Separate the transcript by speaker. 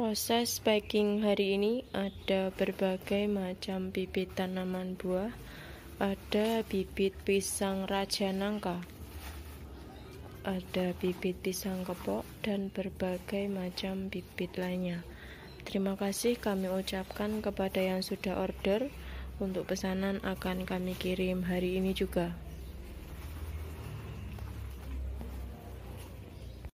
Speaker 1: Proses packing hari ini ada berbagai macam bibit tanaman buah. Ada bibit pisang raja nangka. Ada bibit pisang kepok dan berbagai macam bibit lainnya. Terima kasih kami ucapkan kepada yang sudah order. Untuk pesanan akan kami kirim hari ini juga.